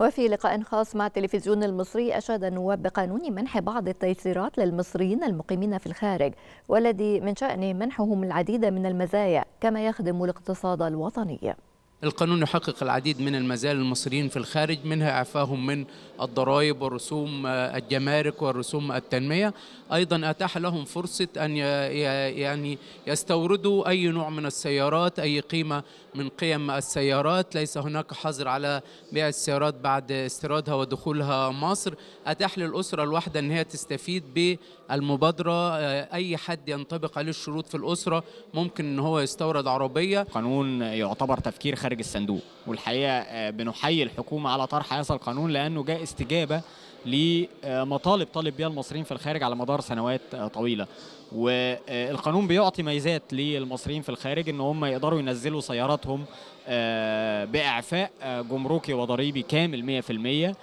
وفي لقاء خاص مع التلفزيون المصري أشاد النواب بقانون منح بعض التيسيرات للمصريين المقيمين في الخارج والذي من شأنه منحهم العديد من المزايا كما يخدم الاقتصاد الوطني القانون يحقق العديد من المزايا للمصريين في الخارج منها إعفاهم من الضرائب ورسوم آه، الجمارك ورسوم التنمية أيضا أتاح لهم فرصة أن يعني يستوردوا أي نوع من السيارات أي قيمة من قيم السيارات ليس هناك حظر على بيع السيارات بعد استيرادها ودخولها مصر أتاح للأسرة الواحدة أن هي تستفيد بالمبادرة آه، أي حد ينطبق عليه الشروط في الأسرة ممكن أن هو يستورد عربية قانون يعتبر تفكير خارجي خارج الصندوق والحقيقه آه، بنحيي الحكومه على طرح هذا القانون لانه جاء استجابه لمطالب طالب بها المصريين في الخارج على مدار سنوات آه، طويله والقانون بيعطي ميزات للمصريين في الخارج ان هم يقدروا ينزلوا سياراتهم آه، باعفاء جمركي وضريبي كامل 100%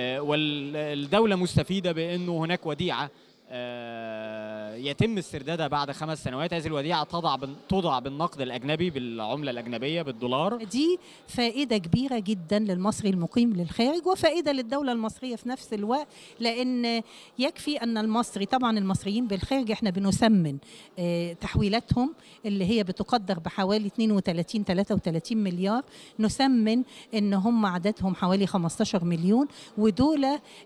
والدوله مستفيده بانه هناك وديعه آه، يتم استردادها بعد خمس سنوات هذه الوديعة تضع تضع بالنقد الأجنبي بالعملة الأجنبية بالدولار دي فائدة كبيرة جدا للمصري المقيم للخارج وفائدة للدولة المصرية في نفس الوقت لأن يكفي أن المصري طبعا المصريين بالخارج احنا بنسمن آه، تحويلاتهم اللي هي بتقدر بحوالي 32 33 مليار نسمن أن هم عددهم حوالي 15 مليون ودول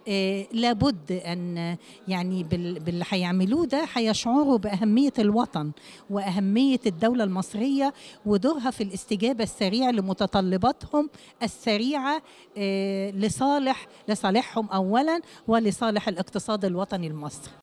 آه، لابد أن يعني بال باللي هيعملوه ده هيشعروا باهميه الوطن واهميه الدوله المصريه ودورها في الاستجابه السريعه لمتطلباتهم السريعه آه، لصالح لصالحهم اولا ولصالح الاقتصاد الوطني المصري